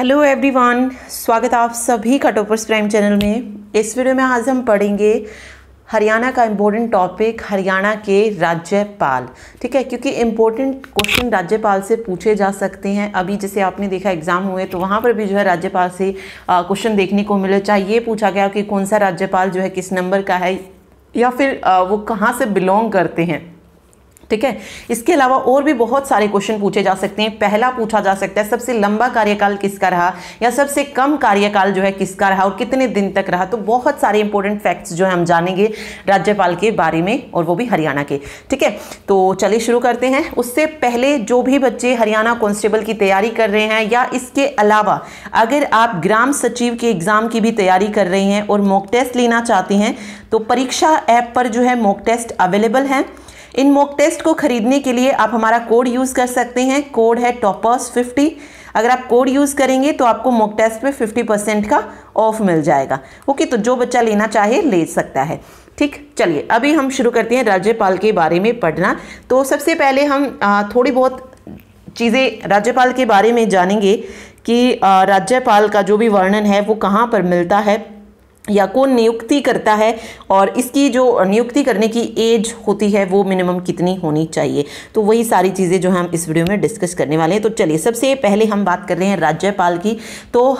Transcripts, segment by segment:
Hello everyone स्वागत आप सभी का टोपर्स प्राइम चैनल में इस वीडियो में आज हम पढ़ेंगे हरियाणा का इम्पोर्टेंट टॉपिक हरियाणा के राज्यपाल ठीक है क्योंकि इम्पोर्टेंट क्वेश्चन राज्यपाल से पूछे जा सकते हैं अभी जैसे आपने देखा एग्जाम हुए तो वहाँ पर भी जो है राज्यपाल से क्वेश्चन देखने को मिले चाहे ये पूछा गया कि कौन सा राज्यपाल जो है किस नंबर का है या फिर आ, वो कहाँ से बिलोंग करते हैं ठीक है इसके अलावा और भी बहुत सारे क्वेश्चन पूछे जा सकते हैं पहला पूछा जा सकता है सबसे लंबा कार्यकाल किसका रहा या सबसे कम कार्यकाल जो है किसका रहा और कितने दिन तक रहा तो बहुत सारे इंपॉर्टेंट फैक्ट्स जो है हम जानेंगे राज्यपाल के बारे में और वो भी हरियाणा के ठीक है तो चलिए शुरू करते हैं उससे पहले जो भी बच्चे हरियाणा कॉन्स्टेबल की तैयारी कर रहे हैं या इसके अलावा अगर आप ग्राम सचिव के एग्ज़ाम की भी तैयारी कर रहे हैं और मॉक टेस्ट लेना चाहते हैं तो परीक्षा ऐप पर जो है मॉक टेस्ट अवेलेबल है इन मॉक टेस्ट को खरीदने के लिए आप हमारा कोड यूज़ कर सकते हैं कोड है टॉपर्स फिफ्टी अगर आप कोड यूज़ करेंगे तो आपको मॉक टेस्ट पे फिफ्टी परसेंट का ऑफ मिल जाएगा ओके तो जो बच्चा लेना चाहे ले सकता है ठीक चलिए अभी हम शुरू करते हैं राज्यपाल के बारे में पढ़ना तो सबसे पहले हम थोड़ी बहुत चीज़ें राज्यपाल के बारे में जानेंगे कि राज्यपाल का जो भी वर्णन है वो कहाँ पर मिलता है या कौन नियुक्ति करता है और इसकी जो नियुक्ति करने की एज होती है वो मिनिमम कितनी होनी चाहिए तो वही सारी चीज़ें जो हम इस वीडियो में डिस्कस करने वाले हैं तो चलिए सबसे पहले हम बात कर रहे हैं राज्यपाल की तो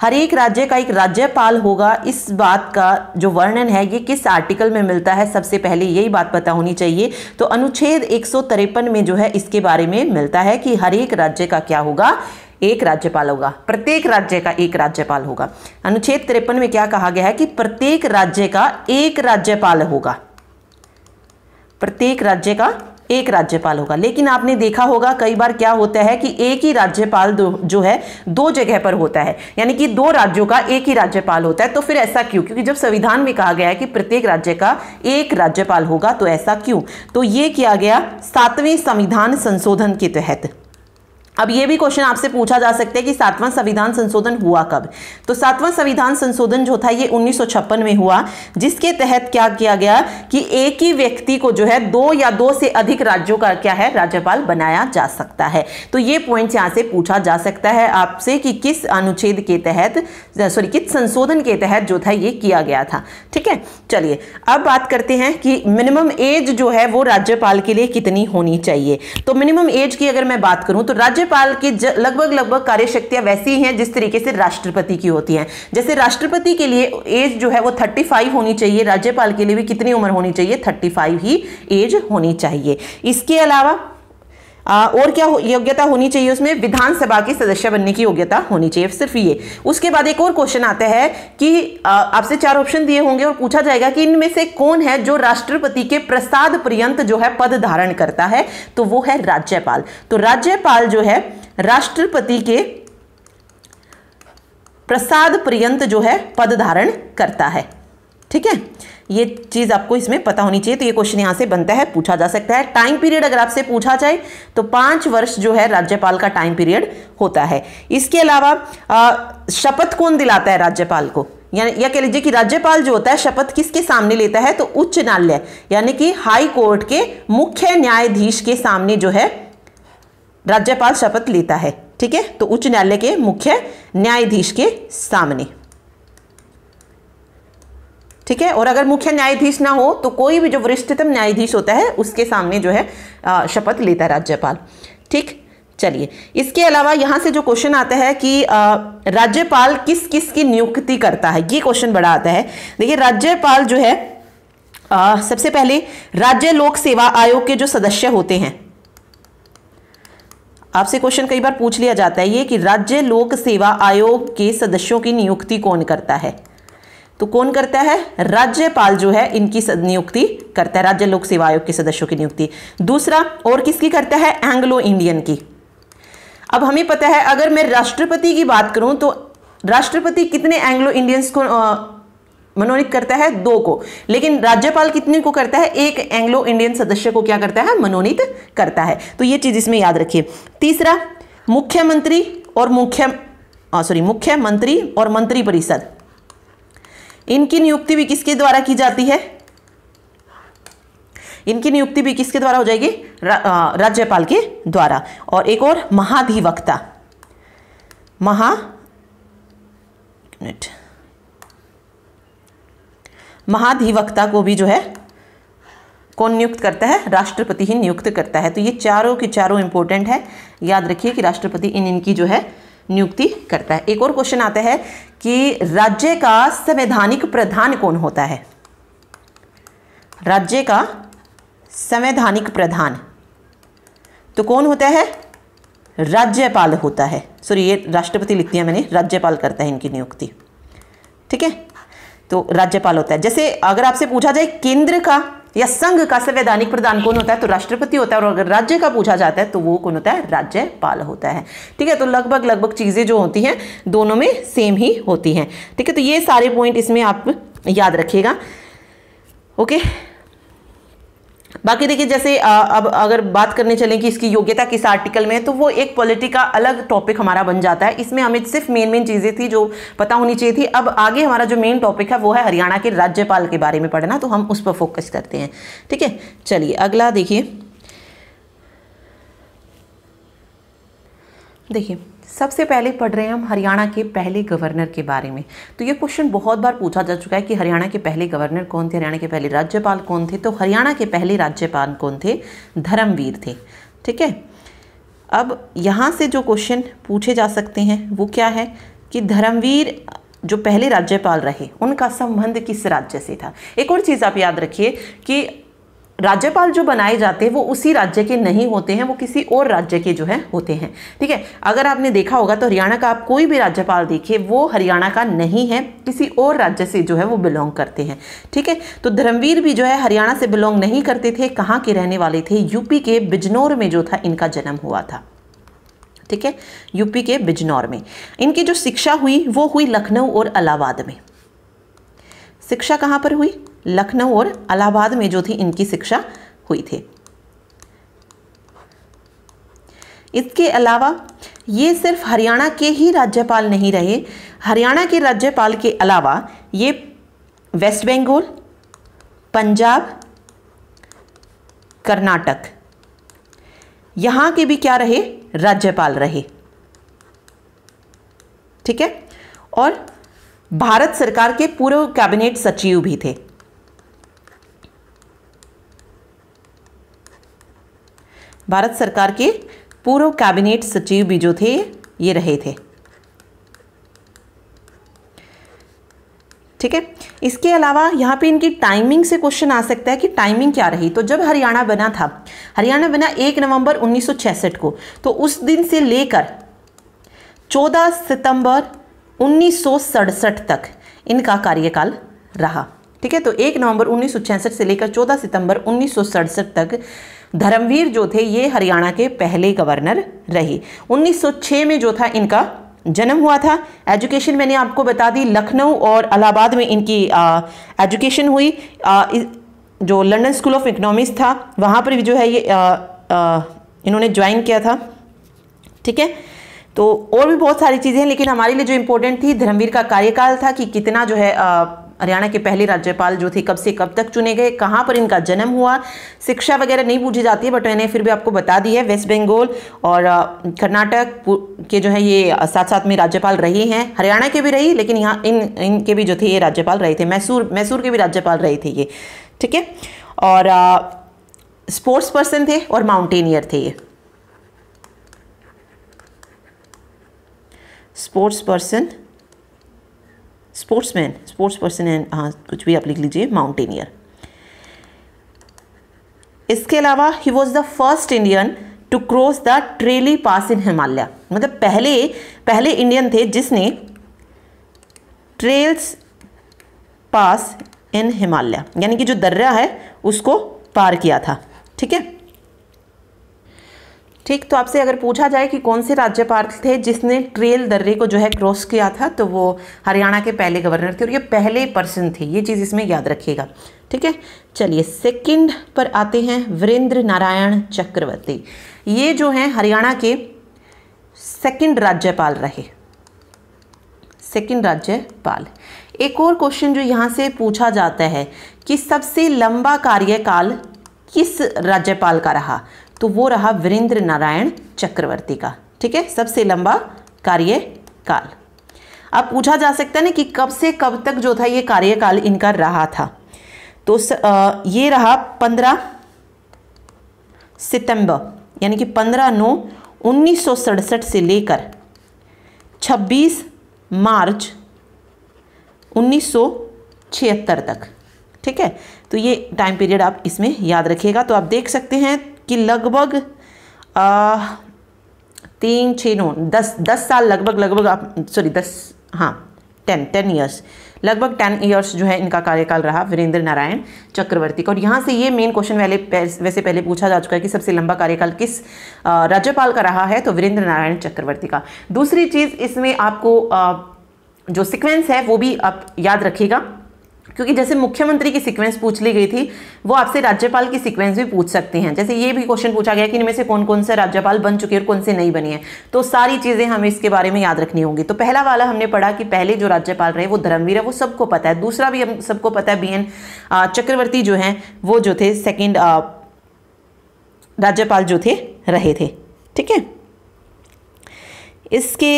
हर एक राज्य का एक राज्यपाल होगा इस बात का जो वर्णन है ये किस आर्टिकल में मिलता है सबसे पहले यही बात पता होनी चाहिए तो अनुच्छेद एक में जो है इसके बारे में मिलता है कि हर एक राज्य का क्या होगा एक राज्यपाल होगा प्रत्येक राज्य का एक राज्यपाल होगा अनुच्छेद तिरपन में क्या कहा गया है कि प्रत्येक राज्य का एक राज्यपाल होगा प्रत्येक राज्य का एक राज्यपाल होगा लेकिन आपने देखा होगा कई बार क्या होता है कि एक ही राज्यपाल जो है दो जगह पर होता है यानी कि दो राज्यों का एक ही राज्यपाल होता है तो फिर ऐसा क्यों क्योंकि जब संविधान में कहा गया है कि प्रत्येक राज्य का एक राज्यपाल होगा तो ऐसा क्यों तो ये किया गया सातवें संविधान संशोधन के तहत अब ये भी क्वेश्चन आपसे पूछा जा सकता है कि सातवां संविधान संशोधन हुआ कब तो सातवां संविधान संशोधन जो था ये उन्नीस में हुआ जिसके तहत क्या किया गया कि एक ही व्यक्ति को जो है दो या दो से अधिक राज्यों का क्या है राज्यपाल बनाया जा सकता है तो ये पॉइंट यहाँ से पूछा जा सकता है आपसे कि किस अनुच्छेद के तहत सॉरी किस संशोधन के तहत जो था ये किया गया था ठीक है चलिए अब बात करते हैं कि मिनिमम एज जो है वो राज्यपाल के लिए कितनी होनी चाहिए तो मिनिमम एज की अगर मैं बात करूँ तो राज्य राज्यपाल की लगभग लगभग कार्यशक्तियां वैसी हैं जिस तरीके से राष्ट्रपति की होती हैं जैसे राष्ट्रपति के लिए एज जो है वो 35 होनी चाहिए राज्यपाल के लिए भी कितनी उम्र होनी चाहिए 35 ही एज होनी चाहिए इसके अलावा आ, और क्या योग्यता होनी चाहिए उसमें विधानसभा की सदस्य बनने की योग्यता होनी चाहिए सिर्फ ये उसके बाद एक और क्वेश्चन आता है कि आपसे चार ऑप्शन दिए होंगे और पूछा जाएगा कि इनमें से कौन है जो राष्ट्रपति के प्रसाद पर्यंत जो है पद धारण करता है तो वो है राज्यपाल तो राज्यपाल जो है राष्ट्रपति के प्रसाद पर्यंत जो है पद धारण करता है ठीक है ये चीज़ आपको इसमें पता होनी चाहिए तो ये क्वेश्चन यहाँ से बनता है पूछा जा सकता है टाइम पीरियड अगर आपसे पूछा जाए तो पाँच वर्ष जो है राज्यपाल का टाइम पीरियड होता है इसके अलावा शपथ कौन दिलाता है राज्यपाल को यानी या कह लीजिए कि राज्यपाल जो होता है शपथ किसके सामने लेता है तो उच्च न्यायालय यानी कि हाई कोर्ट के मुख्य न्यायाधीश के सामने जो है राज्यपाल शपथ लेता है ठीक है तो उच्च न्यायालय के मुख्य न्यायाधीश के सामने ठीक है और अगर मुख्य न्यायाधीश ना हो तो कोई भी जो वरिष्ठतम न्यायाधीश होता है उसके सामने जो है शपथ लेता है राज्यपाल ठीक चलिए इसके अलावा यहाँ से जो क्वेश्चन आता है कि राज्यपाल किस किस की नियुक्ति करता है ये क्वेश्चन बड़ा आता है देखिए राज्यपाल जो है आ, सबसे पहले राज्य लोक सेवा आयोग के जो सदस्य होते हैं आपसे क्वेश्चन कई बार पूछ लिया जाता है ये कि राज्य लोक सेवा आयोग के सदस्यों की नियुक्ति कौन करता है तो कौन करता है राज्यपाल जो है इनकी नियुक्ति करता है राज्य लोक सेवा आयोग के सदस्यों की नियुक्ति दूसरा और किसकी करता है एंग्लो इंडियन की अब हमें पता है अगर मैं राष्ट्रपति की बात करूं तो राष्ट्रपति कितने एंग्लो इंडियंस को मनोनीत करता है दो को लेकिन राज्यपाल कितने को करता है एक एंग्लो इंडियन सदस्य को क्या करता है मनोनीत करता है तो ये चीज़ इसमें याद रखिए तीसरा मुख्यमंत्री और मुख्य सॉरी मुख्यमंत्री और मंत्री परिषद इनकी नियुक्ति भी किसके द्वारा की जाती है इनकी नियुक्ति भी किसके द्वारा हो जाएगी राज्यपाल के द्वारा और एक और महाधिवक्ता महा महाधिवक्ता को भी जो है कौन नियुक्त करता है राष्ट्रपति ही नियुक्त करता है तो ये चारों के चारों इंपॉर्टेंट है याद रखिए कि राष्ट्रपति इन इनकी जो है नियुक्ति करता है एक और क्वेश्चन आता है कि राज्य का संवैधानिक प्रधान कौन होता है राज्य का संवैधानिक प्रधान तो कौन होता है राज्यपाल होता है सॉरी ये राष्ट्रपति लिख दिया मैंने राज्यपाल करता है इनकी नियुक्ति ठीक है तो राज्यपाल होता है जैसे अगर आपसे पूछा जाए केंद्र का या संघ का संवैधानिक प्रधान कौन होता है तो राष्ट्रपति होता है और अगर राज्य का पूछा जाता है तो वो कौन होता है राज्यपाल होता है ठीक है तो लगभग लगभग चीज़ें जो होती हैं दोनों में सेम ही होती हैं ठीक है तो ये सारे पॉइंट इसमें आप याद रखिएगा ओके बाकी देखिए जैसे अब अगर बात करने चलें कि इसकी योग्यता किस आर्टिकल में है तो वो एक पॉलिटी का अलग टॉपिक हमारा बन जाता है इसमें हमें सिर्फ मेन मेन चीज़ें थी जो पता होनी चाहिए थी अब आगे हमारा जो मेन टॉपिक है वो है हरियाणा के राज्यपाल के बारे में पढ़ना तो हम उस पर फोकस करते हैं ठीक है चलिए अगला देखिए देखिए सबसे पहले पढ़ रहे हैं हम हरियाणा के पहले गवर्नर के बारे में तो ये क्वेश्चन बहुत बार पूछा जा चुका है कि हरियाणा के पहले गवर्नर कौन थे हरियाणा के पहले राज्यपाल कौन थे तो हरियाणा के पहले राज्यपाल कौन थे धर्मवीर थे ठीक है अब यहाँ से जो क्वेश्चन पूछे जा सकते हैं वो क्या है कि धर्मवीर जो पहले राज्यपाल रहे उनका संबंध किस राज्य से था एक और चीज़ आप याद रखिए कि राज्यपाल जो बनाए जाते हैं वो उसी राज्य के नहीं होते हैं वो किसी और राज्य के जो है होते हैं ठीक है अगर आपने देखा होगा तो हरियाणा का आप कोई भी राज्यपाल देखिए वो हरियाणा का नहीं है किसी और राज्य से जो है वो बिलोंग करते हैं ठीक है तो धर्मवीर भी जो है हरियाणा से बिलोंग नहीं करते थे कहाँ के रहने वाले थे यूपी के बिजनौर में जो था इनका जन्म हुआ था ठीक है यूपी के बिजनौर में इनकी जो शिक्षा हुई वो हुई लखनऊ और अलाहाबाद में शिक्षा कहाँ पर हुई लखनऊ और अलाहाबाद में जो थी इनकी शिक्षा हुई थी इसके अलावा ये सिर्फ हरियाणा के ही राज्यपाल नहीं रहे हरियाणा के राज्यपाल के अलावा ये वेस्ट बंगाल पंजाब कर्नाटक यहाँ के भी क्या रहे राज्यपाल रहे ठीक है और भारत सरकार के पूर्व कैबिनेट सचिव भी थे भारत सरकार के पूर्व कैबिनेट सचिव भी जो थे ये रहे थे ठीक है इसके अलावा यहाँ पे इनकी टाइमिंग से क्वेश्चन आ सकता है कि टाइमिंग क्या रही तो जब हरियाणा बना था हरियाणा बना एक नवंबर 1966 को तो उस दिन से लेकर 14 सितंबर उन्नीस तक इनका कार्यकाल रहा ठीक है तो एक नवंबर 1966 से लेकर 14 सितंबर उन्नीस तक धर्मवीर जो थे ये हरियाणा के पहले गवर्नर रहे 1906 में जो था इनका जन्म हुआ था एजुकेशन मैंने आपको बता दी लखनऊ और अलाहाबाद में इनकी एजुकेशन हुई आ, जो लंदन स्कूल ऑफ इकोनॉमिक्स था वहाँ पर भी जो है ये आ, आ, इन्होंने ज्वाइन किया था ठीक है तो और भी बहुत सारी चीज़ें हैं लेकिन हमारे लिए जो इम्पोर्टेंट थी धर्मवीर का कार्यकाल था कि कितना जो है आ, हरियाणा के पहले राज्यपाल जो थे कब से कब तक चुने गए कहाँ पर इनका जन्म हुआ शिक्षा वगैरह नहीं पूछी जाती है बट मैंने फिर भी आपको बता दी है वेस्ट बंगाल और कर्नाटक के जो है ये साथ साथ में राज्यपाल रहे हैं हरियाणा के भी रही लेकिन यहाँ इन इनके भी जो थे ये राज्यपाल रहे थे मैसूर मैसूर के भी राज्यपाल रहे थे ये ठीक है और स्पोर्ट्स पर्सन थे और माउंटेनियर थे ये sports person sportsman sports person and कुछ भी आप लिख लीजिए माउंटेनियर इसके अलावा ही was the first Indian to cross the Traill pass in Himalaya मतलब पहले पहले इंडियन थे जिसने ट्रेल्स पास इन हिमालय यानी कि जो दर्रा है उसको पार किया था ठीक है ठीक तो आपसे अगर पूछा जाए कि कौन से राज्यपाल थे जिसने ट्रेल दर्रे को जो है क्रॉस किया था तो वो हरियाणा के पहले गवर्नर थे और ये पहले पर्सन थे ये चीज़ इसमें याद रखिएगा ठीक है चलिए सेकंड पर आते हैं वीरेंद्र नारायण चक्रवर्ती ये जो हैं हरियाणा के सेकंड राज्यपाल रहे सेकंड राज्यपाल एक और क्वेश्चन जो यहाँ से पूछा जाता है कि सबसे लंबा कार्यकाल किस राज्यपाल का रहा तो वो रहा वीरेंद्र नारायण चक्रवर्ती का ठीक है सबसे लंबा कार्यकाल अब पूछा जा सकता है ना कि कब से कब तक जो था ये कार्यकाल इनका रहा था तो स, आ, ये रहा पंद्रह सितंबर यानी कि पंद्रह नौ उन्नीस से लेकर 26 मार्च उन्नीस तक ठीक है तो ये टाइम पीरियड आप इसमें याद रखिएगा तो आप देख सकते हैं कि लगभग तीन छः नौ दस दस साल लगभग लगभग आप सॉरी दस हाँ टेन टेन ईयर्स लगभग टेन ईयर्स जो है इनका कार्यकाल रहा वीरेंद्र नारायण चक्रवर्ती का और यहाँ से ये मेन क्वेश्चन वाले वैसे पहले पूछा जा चुका है कि सबसे लंबा कार्यकाल किस राज्यपाल का रहा है तो वीरेंद्र नारायण चक्रवर्ती का दूसरी चीज़ इसमें आपको जो सिक्वेंस है वो भी आप याद रखिएगा क्योंकि जैसे मुख्यमंत्री की सीक्वेंस पूछ ली गई थी वो आपसे राज्यपाल की सीक्वेंस भी पूछ सकती हैं जैसे ये भी क्वेश्चन पूछा गया कि इनमें से कौन कौन से राज्यपाल बन चुके हैं और कौन से नहीं बने हैं तो सारी चीज़ें हमें इसके बारे में याद रखनी होंगी तो पहला वाला हमने पढ़ा कि पहले जो राज्यपाल रहे वो धर्मवीर है वो सबको पता है दूसरा भी हम सबको पता है बी एन चक्रवर्ती जो है वो जो थे सेकेंड राज्यपाल जो थे रहे थे ठीक है इसके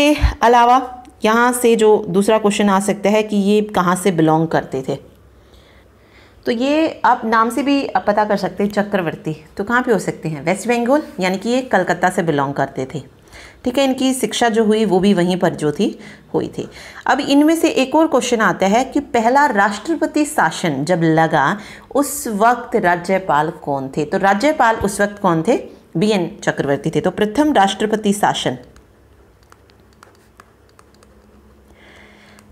अलावा यहाँ से जो दूसरा क्वेश्चन आ सकता है कि ये कहाँ से बिलोंग करते थे तो ये आप नाम से भी आप पता कर सकते हैं चक्रवर्ती तो कहाँ पे हो सकते हैं वेस्ट बंगाल यानी कि ये कलकत्ता से बिलोंग करते थे ठीक है इनकी शिक्षा जो हुई वो भी वहीं पर जो थी हुई थी अब इनमें से एक और क्वेश्चन आता है कि पहला राष्ट्रपति शासन जब लगा उस वक्त राज्यपाल कौन थे तो राज्यपाल उस वक्त कौन थे बी एन चक्रवर्ती थे तो प्रथम राष्ट्रपति शासन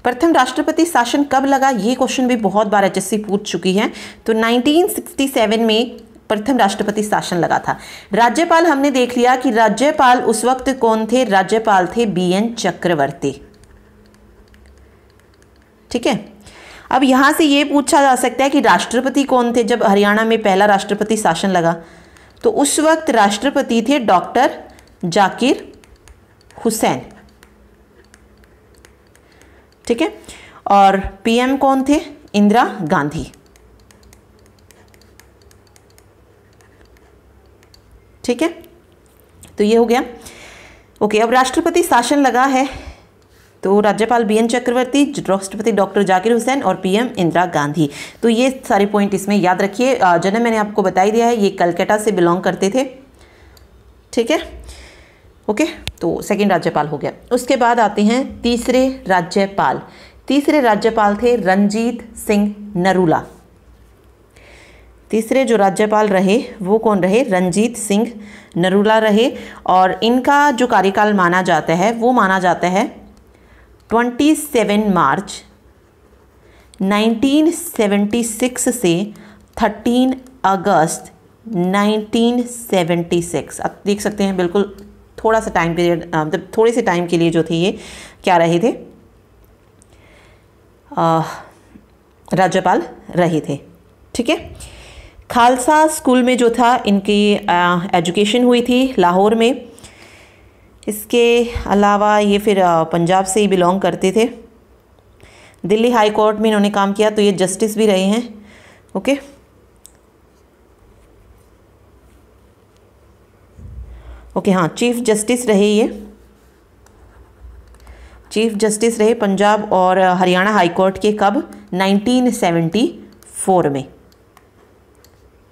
प्रथम राष्ट्रपति शासन कब लगा ये क्वेश्चन भी बहुत बार एच पूछ चुकी है तो 1967 में प्रथम राष्ट्रपति शासन लगा था राज्यपाल हमने देख लिया कि राज्यपाल उस वक्त कौन थे राज्यपाल थे बी एन चक्रवर्ती ठीक है अब यहां से ये पूछा जा सकता है कि राष्ट्रपति कौन थे जब हरियाणा में पहला राष्ट्रपति शासन लगा तो उस वक्त राष्ट्रपति थे डॉक्टर जाकिर हुसैन ठीक है और पीएम कौन थे इंदिरा गांधी ठीक है तो ये हो गया ओके अब राष्ट्रपति शासन लगा है तो राज्यपाल बी एन चक्रवर्ती राष्ट्रपति डॉक्टर जाकिर हुसैन और पीएम इंदिरा गांधी तो ये सारे पॉइंट इसमें याद रखिए जन्म मैंने आपको बताई दिया है ये कलकत्ता से बिलोंग करते थे ठीक है ओके तो सेकंड राज्यपाल हो गया उसके बाद आते हैं तीसरे राज्यपाल तीसरे राज्यपाल थे रंजीत सिंह नरूला तीसरे जो राज्यपाल रहे वो कौन रहे रंजीत सिंह नरूला रहे और इनका जो कार्यकाल माना जाता है वो माना जाता है 27 मार्च 1976 से 13 अगस्त 1976 आप देख सकते हैं बिल्कुल थोड़ा सा टाइम पीरियड मतलब थोड़े से टाइम के लिए जो थे ये क्या रहे थे राज्यपाल रहे थे ठीक है खालसा स्कूल में जो था इनकी एजुकेशन हुई थी लाहौर में इसके अलावा ये फिर पंजाब से ही बिलोंग करते थे दिल्ली हाई कोर्ट में इन्होंने काम किया तो ये जस्टिस भी रहे हैं ओके okay? ओके हाँ चीफ जस्टिस रहे ये चीफ जस्टिस रहे पंजाब और हरियाणा हाई कोर्ट के कब 1974 में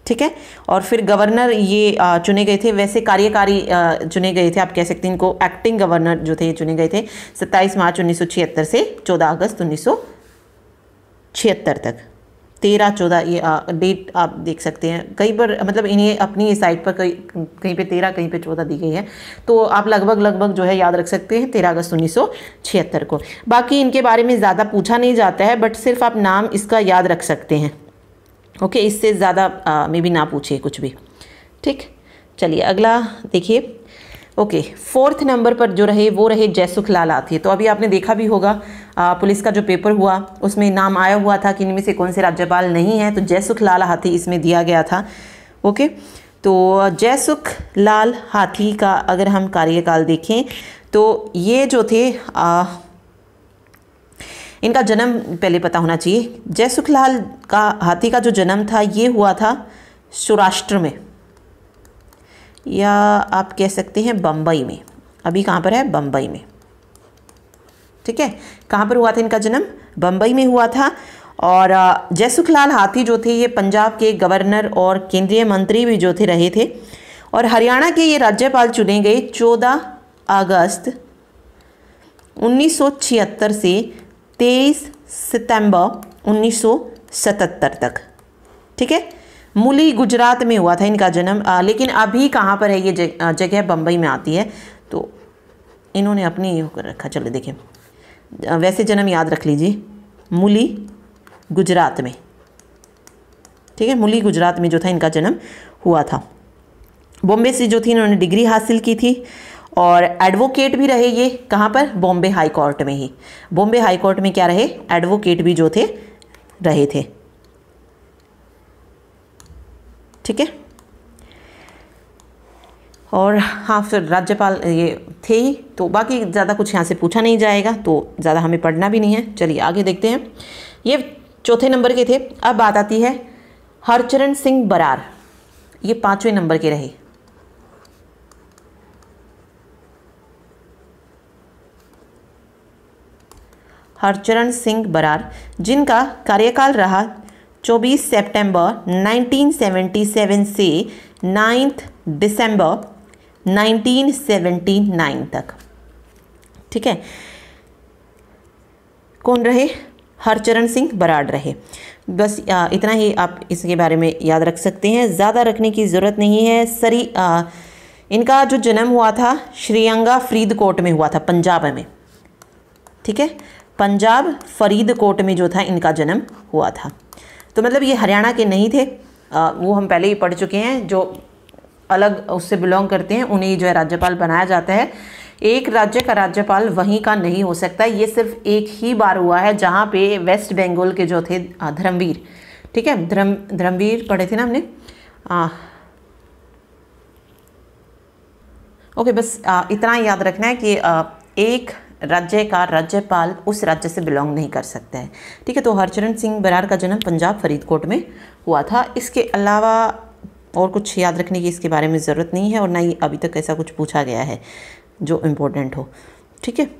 ठीक है और फिर गवर्नर ये चुने गए थे वैसे कार्यकारी चुने गए थे आप कह सकते हैं इनको एक्टिंग गवर्नर जो थे ये चुने गए थे 27 मार्च 1976 से 14 अगस्त 1976 तक तेरह चौदह ये डेट आप देख सकते हैं कई पर मतलब इन्हें अपनी साइट पर कहीं कहीं पे तेरह कहीं पे चौदह दी गई है तो आप लगभग लगभग जो है याद रख सकते हैं तेरह अगस्त उन्नीस सौ छिहत्तर को बाकी इनके बारे में ज़्यादा पूछा नहीं जाता है बट सिर्फ आप नाम इसका याद रख सकते हैं ओके इससे ज़्यादा मे भी ना पूछिए कुछ भी ठीक चलिए अगला देखिए ओके फोर्थ नंबर पर जो रहे वो रहे जयसुख लाल आथी तो अभी आपने देखा भी होगा पुलिस का जो पेपर हुआ उसमें नाम आया हुआ था कि इनमें से कौन से राज्यपाल नहीं है तो जयसुख लाल हाथी इसमें दिया गया था ओके तो जयसुख लाल हाथी का अगर हम कार्यकाल देखें तो ये जो थे आ, इनका जन्म पहले पता होना चाहिए जयसुख लाल का हाथी का जो जन्म था ये हुआ था सौराष्ट्र में या आप कह सकते हैं बम्बई में अभी कहाँ पर है बम्बई में ठीक है कहाँ पर हुआ था इनका जन्म बम्बई में हुआ था और जयसुखलाल हाथी जो थे ये पंजाब के गवर्नर और केंद्रीय मंत्री भी जो थे रहे थे और हरियाणा के ये राज्यपाल चुने गए 14 अगस्त 1976 से 23 सितंबर 1977 तक ठीक है मुली गुजरात में हुआ था इनका जन्म लेकिन अभी कहाँ पर है ये जगह बम्बई में आती है तो इन्होंने अपनी रखा चलो देखें वैसे जन्म याद रख लीजिए मुली गुजरात में ठीक है मुली गुजरात में जो था इनका जन्म हुआ था बॉम्बे से जो थी इन्होंने डिग्री हासिल की थी और एडवोकेट भी रहे ये कहाँ पर बॉम्बे हाई कोर्ट में ही बॉम्बे हाई कोर्ट में क्या रहे एडवोकेट भी जो थे रहे थे ठीक है और हाँ फिर राज्यपाल ये थे ही तो बाकी ज़्यादा कुछ यहाँ से पूछा नहीं जाएगा तो ज़्यादा हमें पढ़ना भी नहीं है चलिए आगे देखते हैं ये चौथे नंबर के थे अब बात आती है हरचरण सिंह बरार ये पाँचवें नंबर के रहे हरचरण सिंह बरार जिनका कार्यकाल रहा 24 सितंबर 1977 से 9 दिसंबर 1979 तक ठीक है कौन रहे हरचरण सिंह बराड़ रहे बस इतना ही आप इसके बारे में याद रख सकते हैं ज़्यादा रखने की ज़रूरत नहीं है सरी आ, इनका जो जन्म हुआ था फरीद फरीदकोट में हुआ था पंजाब में ठीक है पंजाब फरीदकोट में जो था इनका जन्म हुआ था तो मतलब ये हरियाणा के नहीं थे आ, वो हम पहले ही पढ़ चुके हैं जो अलग उससे बिलोंग करते हैं उन्हें जो है राज्यपाल बनाया जाता है एक राज्य का राज्यपाल वहीं का नहीं हो सकता ये सिर्फ एक ही बार हुआ है जहाँ पे वेस्ट बंगाल के जो थे धर्मवीर ठीक है धर्म धर्मवीर पढ़े थे ना हमने आ, ओके बस आ, इतना याद रखना है कि आ, एक राज्य का राज्यपाल उस राज्य से बिलोंग नहीं कर सकते हैं ठीक है तो हरचरण सिंह बरार का जन्म पंजाब फरीदकोट में हुआ था इसके अलावा और कुछ याद रखने की इसके बारे में ज़रूरत नहीं है और ना ही अभी तक ऐसा कुछ पूछा गया है जो इम्पोर्टेंट हो ठीक है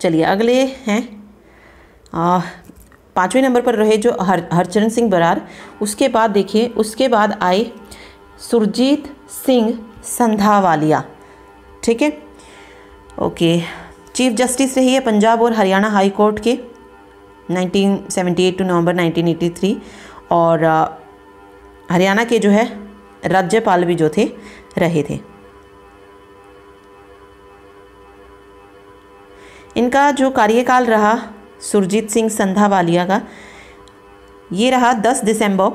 चलिए अगले हैं पाँचवें नंबर पर रहे जो हर हरचरण सिंह बरार उसके बाद देखिए उसके बाद आए सुरजीत सिंह संधावालिया ठीक है ओके चीफ जस्टिस रही है पंजाब और हरियाणा हाई कोर्ट के 1978 टू नवंबर 1983 और हरियाणा के जो है राज्यपाल भी जो थे रहे थे इनका जो कार्यकाल रहा सुरजीत सिंह संधावालिया का ये रहा 10 दिसंबर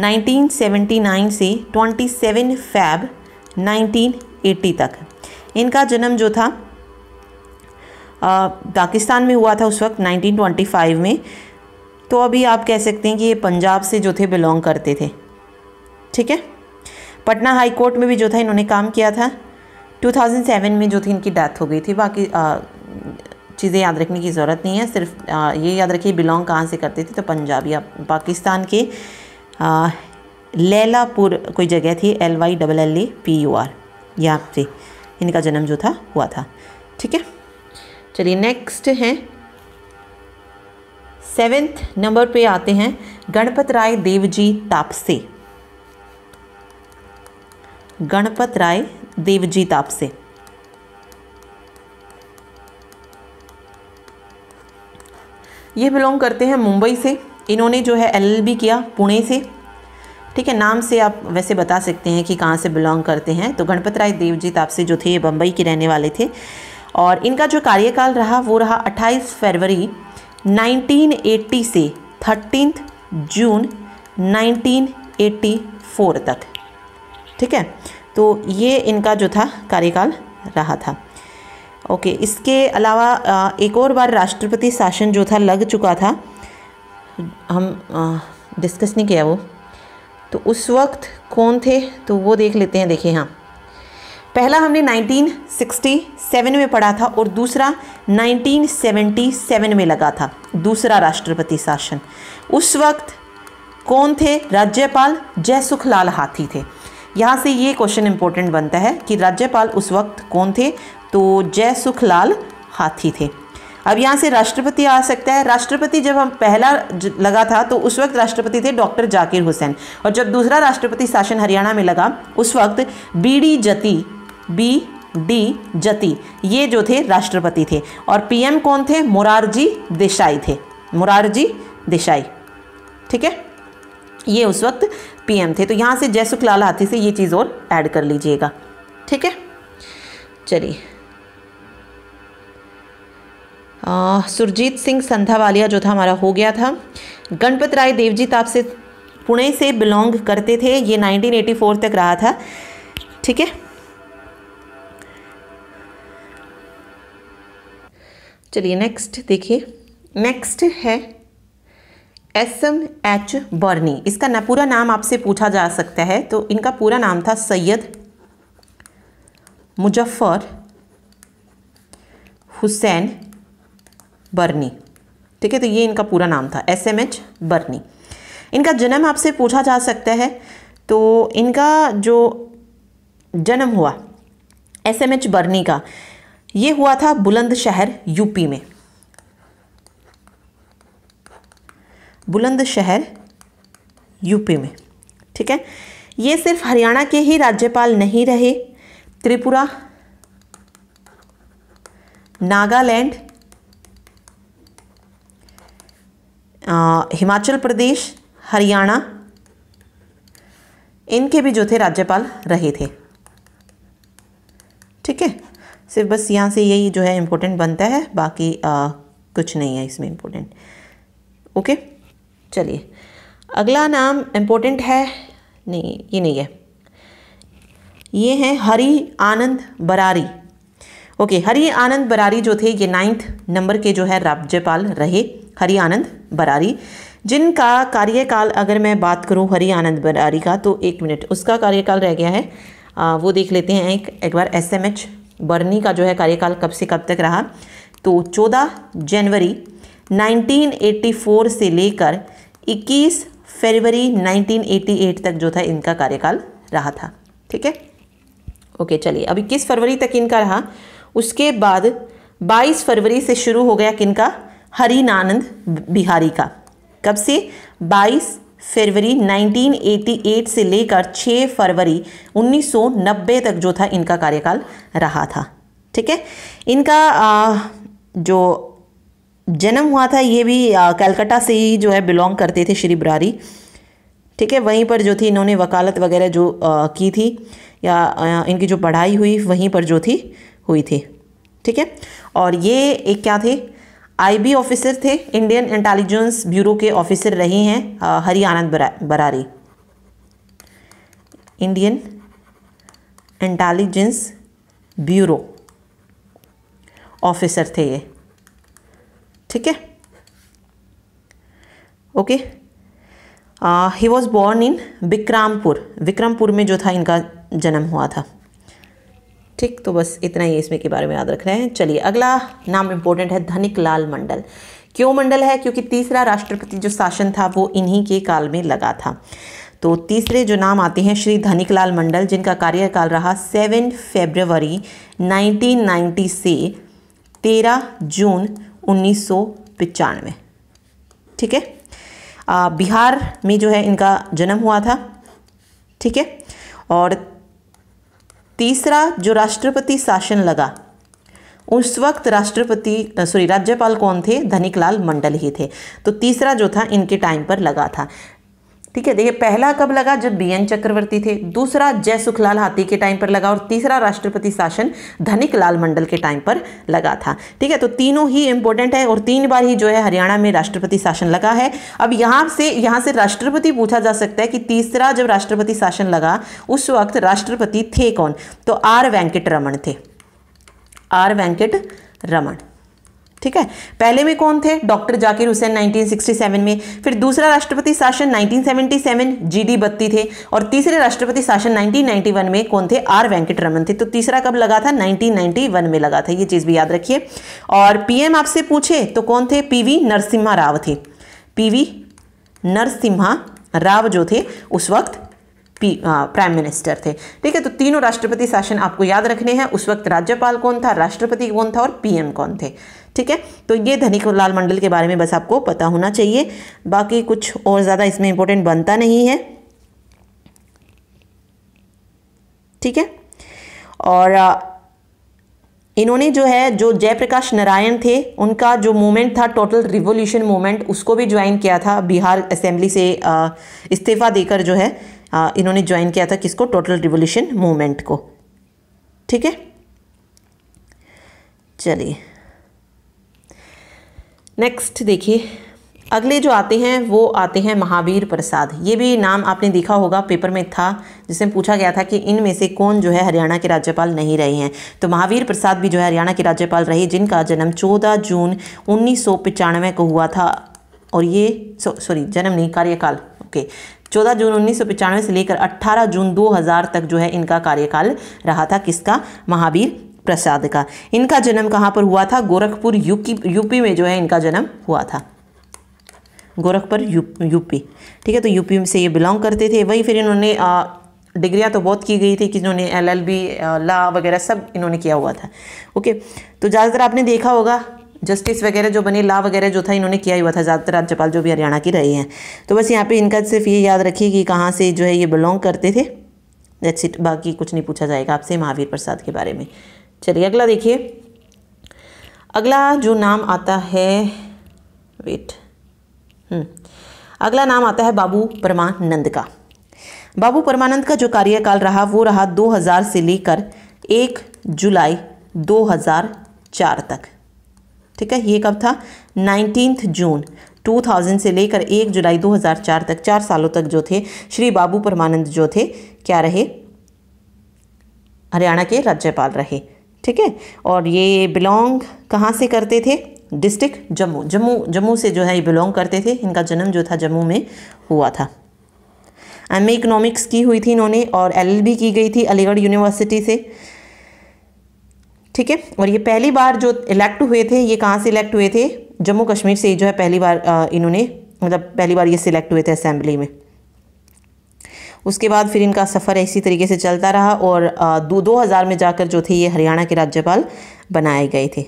1979 से 27 फैब 1980 तक इनका जन्म जो था पाकिस्तान में हुआ था उस वक्त 1925 में तो अभी आप कह सकते हैं कि ये पंजाब से जो थे बिलोंग करते थे ठीक है पटना हाई कोर्ट में भी जो था इन्होंने काम किया था 2007 में जो थी इनकी डेथ हो गई थी बाकी चीज़ें याद रखने की ज़रूरत नहीं है सिर्फ आ, ये याद रखिए बिलोंग कहाँ से करते थे तो पंजाब या पाकिस्तान के लैलापुर कोई जगह थी L Y double L A P U R यहाँ से इनका जन्म जो था हुआ था ठीक है चलिए नेक्स्ट है सेवेंथ नंबर पे आते हैं गणपत राय देव जी तापसे गणपत राय देवजी तापसे ये बिलोंग करते हैं मुंबई से इन्होंने जो है एलएलबी किया पुणे से ठीक है नाम से आप वैसे बता सकते हैं कि कहाँ से बिलोंग करते हैं तो गणपत राय देवजीत आपसे जो थे ये बम्बई के रहने वाले थे और इनका जो कार्यकाल रहा वो रहा 28 फरवरी 1980 से 13 जून 1984 तक ठीक है तो ये इनका जो था कार्यकाल रहा था ओके इसके अलावा एक और बार राष्ट्रपति शासन जो था लग चुका था हम डिस्कस नहीं किया वो तो उस वक्त कौन थे तो वो देख लेते हैं देखिए हाँ पहला हमने 1967 में पढ़ा था और दूसरा 1977 में लगा था दूसरा राष्ट्रपति शासन उस वक्त कौन थे राज्यपाल जयसुखलाल हाथी थे यहाँ से ये क्वेश्चन इम्पोर्टेंट बनता है कि राज्यपाल उस वक्त कौन थे तो जयसुखलाल हाथी थे अब यहाँ से राष्ट्रपति आ सकता है राष्ट्रपति जब हम पहला लगा था तो उस वक्त राष्ट्रपति थे डॉक्टर जाकिर हुसैन और जब दूसरा राष्ट्रपति शासन हरियाणा में लगा उस वक्त B D Jatti B D Jatti ये जो थे राष्ट्रपति थे और पीएम कौन थे मोरारजी देसाई थे मोरारजी देसाई ठीक है ये उस वक्त पीएम थे तो यहाँ से जयसुख लाल हाथी से ये चीज़ और ऐड कर लीजिएगा ठीक है चलिए सुरजीत सिंह संधावालिया जो था हमारा हो गया था गणपत राय देवजीत तो आपसे पुणे से बिलोंग करते थे ये 1984 तक रहा था ठीक है चलिए नेक्स्ट देखिए नेक्स्ट है एस एम एच बर्नी इसका ना पूरा नाम आपसे पूछा जा सकता है तो इनका पूरा नाम था सैयद मुजफ्फ़र हुसैन बर्नी ठीक है तो ये इनका पूरा नाम था एस एम एच बर्नी इनका जन्म आपसे पूछा जा सकता है तो इनका जो जन्म हुआ एस एम एच बर्नी का ये हुआ था बुलंदशहर यूपी में बुलंदशहर यूपी में ठीक है ये सिर्फ हरियाणा के ही राज्यपाल नहीं रहे त्रिपुरा नागालैंड हिमाचल प्रदेश हरियाणा इनके भी जो थे राज्यपाल रहे थे ठीक है सिर्फ बस यहाँ से यही जो है इम्पोर्टेंट बनता है बाकी आ, कुछ नहीं है इसमें इम्पोर्टेंट ओके चलिए अगला नाम इम्पोर्टेंट है नहीं ये नहीं है ये हैं हरी आनंद बरारी ओके हरि आनंद बरारी जो थे ये नाइन्थ नंबर के जो है राज्यपाल रहे हरि आनंद बरारी जिनका कार्यकाल अगर मैं बात करूं हरि आनंद बरारी का तो एक मिनट उसका कार्यकाल रह गया है आ, वो देख लेते हैं एक एक बार एस एम एच बर्नी का जो है कार्यकाल कब से कब तक रहा तो 14 जनवरी 1984 से लेकर 21 फरवरी 1988 तक जो था इनका कार्यकाल रहा था ठीक है ओके चलिए अब इक्कीस फरवरी तक इनका रहा उसके बाद 22 फरवरी से शुरू हो गया किनका हरिनानंद बिहारी का कब से 22 फरवरी 1988 से लेकर 6 फरवरी 1990 तक जो था इनका कार्यकाल रहा था ठीक है इनका आ, जो जन्म हुआ था ये भी कलकत्ता से ही जो है बिलोंग करते थे श्री बरारी ठीक है वहीं पर जो थी इन्होंने वकालत वगैरह जो आ, की थी या आ, इनकी जो पढ़ाई हुई वहीं पर जो थी हुई थी ठीक है और ये एक क्या थे आईबी ऑफिसर थे इंडियन इंटेलिजेंस ब्यूरो के ऑफिसर रहे हैं Hari Anand Bara, Barari Indian intelligence bureau officer थे ये ठीक है okay he was born in Vikrampur Vikrampur में जो था इनका जन्म हुआ था ठीक तो बस इतना ही इसमें के बारे में याद रख रहे हैं चलिए अगला नाम इम्पोर्टेंट है धनिक लाल मंडल क्यों मंडल है क्योंकि तीसरा राष्ट्रपति जो शासन था वो इन्हीं के काल में लगा था तो तीसरे जो नाम आते हैं श्री धनिकलाल मंडल जिनका कार्यकाल रहा सेवन फेब्रवरी 1990 से तेरह जून उन्नीस ठीक है आ, बिहार में जो है इनका जन्म हुआ था ठीक है और तीसरा जो राष्ट्रपति शासन लगा उस वक्त राष्ट्रपति सॉरी राज्यपाल कौन थे धनिक मंडल ही थे तो तीसरा जो था इनके टाइम पर लगा था ठीक है देखिए पहला कब लगा जब बी एन चक्रवर्ती थे दूसरा जय सुखलाल हाथी के टाइम पर लगा और तीसरा राष्ट्रपति शासन धनिक लाल मंडल के टाइम पर लगा था ठीक है तो तीनों ही इंपॉर्टेंट है और तीन बार ही जो है हरियाणा में राष्ट्रपति शासन लगा है अब यहां से यहां से राष्ट्रपति पूछा जा सकता है कि तीसरा जब राष्ट्रपति शासन लगा उस वक्त राष्ट्रपति थे कौन तो आर वेंकट रमन थे आर वेंकट रमन ठीक है पहले में कौन थे डॉक्टर जाकिर हुसैन 1967 में फिर दूसरा राष्ट्रपति शासन 1977 जीडी बत्ती थे और तीसरे राष्ट्रपति शासन 1991 में कौन थे आर वेंकट रमन थे तो तीसरा कब लगा था 1991 में लगा था ये चीज़ भी याद रखिए और पीएम आपसे पूछे तो कौन थे पीवी नरसिम्हा राव थे पीवी नरसिम्हा राव जो थे उस वक्त प्राइम मिनिस्टर थे ठीक है तो तीनों राष्ट्रपति शासन आपको याद रखने हैं उस वक्त राज्यपाल कौन था राष्ट्रपति कौन था और पीएम कौन थे ठीक है तो ये धनिक लाल मंडल के बारे में बस आपको पता होना चाहिए बाकी कुछ और ज़्यादा इसमें इंपॉर्टेंट बनता नहीं है ठीक है और इन्होंने जो है जो जयप्रकाश नारायण थे उनका जो मूवमेंट था टोटल रिवोल्यूशन मूवमेंट उसको भी ज्वाइन किया था बिहार असेंबली से इस्तीफ़ा देकर जो है इन्होंने ज्वाइन किया था किसको टोटल रिवोल्यूशन मूवमेंट को ठीक है चलिए नेक्स्ट देखिए अगले जो आते हैं वो आते हैं महावीर प्रसाद ये भी नाम आपने देखा होगा पेपर में था जिसमें पूछा गया था कि इनमें से कौन जो है हरियाणा के राज्यपाल नहीं रहे हैं तो महावीर प्रसाद भी जो है हरियाणा के राज्यपाल रहे जिनका जन्म 14 जून उन्नीस को हुआ था और ये सॉरी जन्म नहीं कार्यकाल ओके चौदह जून उन्नीस से लेकर 18 जून 2000 तक जो है इनका कार्यकाल रहा था किसका महावीर प्रसाद का इनका जन्म कहाँ पर हुआ था गोरखपुर यूपी यूपी में जो है इनका जन्म हुआ था गोरखपुर यू, यूपी ठीक है तो यूपी से ये बिलोंग करते थे वहीं फिर इन्होंने डिग्रियाँ तो बहुत की गई थी कि इन्होंने बी ला वगैरह सब इन्होंने किया हुआ था ओके तो ज़्यादातर आपने देखा होगा जस्टिस वगैरह जो बने ला वगैरह जो था इन्होंने किया हुआ था ज़्यादातर राज्यपाल जो भी हरियाणा के रहे हैं तो बस यहाँ पे इनका सिर्फ ये याद रखिए कि कहाँ से जो है ये बिलोंग करते थे दैट्स इट बाकी कुछ नहीं पूछा जाएगा आपसे महावीर प्रसाद के बारे में चलिए अगला देखिए अगला जो नाम आता है वेट हम्म, अगला नाम आता है बाबू परमानंद का बाबू परमानंद का जो कार्यकाल रहा वो रहा 2000 से लेकर 1 जुलाई 2004 तक ठीक है ये कब था नाइनटीन जून 2000 से लेकर 1 जुलाई 2004 तक चार सालों तक जो थे श्री बाबू परमानंद जो थे क्या रहे हरियाणा के राज्यपाल रहे ठीक है और ये बिलोंग कहाँ से करते थे डिस्ट्रिक्ट जम्मू जम्मू जम्मू से जो है ये बिलोंग करते थे इनका जन्म जो था जम्मू में हुआ था एम ए इकोनॉमिक्स की हुई थी इन्होंने और एलएलबी की गई थी अलीगढ़ यूनिवर्सिटी से ठीक है और ये पहली बार जो इलेक्ट हुए थे ये कहाँ से इलेक्ट हुए थे जम्मू कश्मीर से जो है पहली बार इन्होंने मतलब पहली बार ये सिलेक्ट हुए थे असेंबली में उसके बाद फिर इनका सफ़र इसी तरीके से चलता रहा और दो दो हज़ार में जाकर जो थे ये हरियाणा के राज्यपाल बनाए गए थे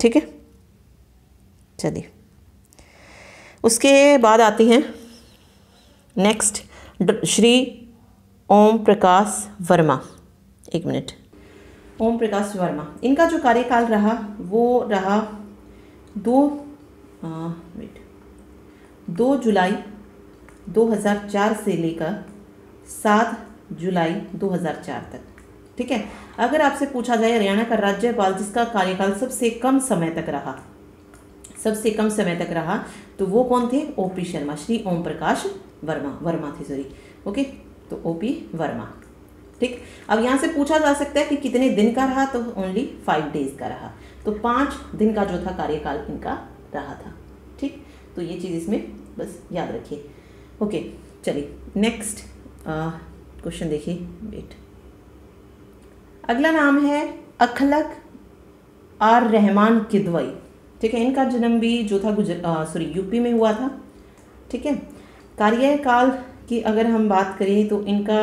ठीक है चलिए उसके बाद आती हैं नेक्स्ट श्री ओम प्रकाश वर्मा एक मिनट ओम प्रकाश वर्मा इनका जो कार्यकाल रहा वो रहा दो वेट दो जुलाई 2004 से लेकर सात जुलाई 2004 तक ठीक है अगर आपसे पूछा जाए हरियाणा का राज्यपाल जिसका कार्यकाल सबसे कम समय तक रहा सबसे कम समय तक रहा तो वो कौन थे ओपी शर्मा श्री ओम प्रकाश वर्मा वर्मा थे सॉरी ओके तो ओपी वर्मा ठीक अब यहाँ से पूछा जा सकता है कि कितने दिन का रहा तो ओनली फाइव डेज का रहा तो पाँच दिन का जो था कार्यकाल इनका रहा था ठीक तो ये चीज़ इसमें बस याद रखिए ओके चलिए नेक्स्ट क्वेश्चन देखिए वेट अगला नाम है अखलक आर रहमान किदवई ठीक है इनका जन्म भी जो था गुजर सॉरी यूपी में हुआ था ठीक है कार्यकाल की अगर हम बात करें तो इनका